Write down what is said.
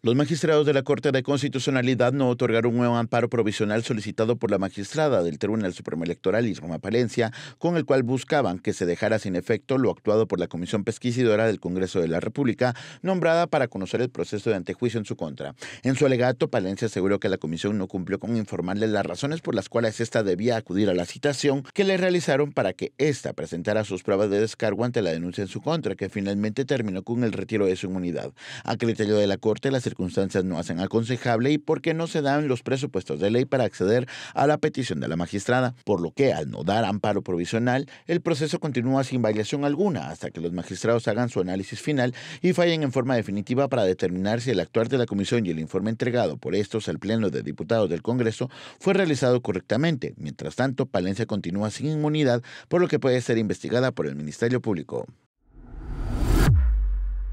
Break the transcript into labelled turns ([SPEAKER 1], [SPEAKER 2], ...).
[SPEAKER 1] Los magistrados de la Corte de Constitucionalidad no otorgaron un nuevo amparo provisional solicitado por la magistrada del Tribunal Supremo Electoral Isma Palencia, con el cual buscaban que se dejara sin efecto lo actuado por la Comisión Pesquisidora del Congreso de la República, nombrada para conocer el proceso de antejuicio en su contra. En su alegato, Palencia aseguró que la comisión no cumplió con informarle las razones por las cuales ésta debía acudir a la citación que le realizaron para que ésta presentara sus pruebas de descargo ante la denuncia en su contra, que finalmente terminó con el retiro de su inmunidad. A criterio de la Corte, circunstancias no hacen aconsejable y porque no se dan los presupuestos de ley para acceder a la petición de la magistrada, por lo que al no dar amparo provisional, el proceso continúa sin variación alguna hasta que los magistrados hagan su análisis final y fallen en forma definitiva para determinar si el actuar de la comisión y el informe entregado por estos al Pleno de Diputados del Congreso fue realizado correctamente. Mientras tanto, Palencia continúa sin inmunidad, por lo que puede ser investigada por el Ministerio Público.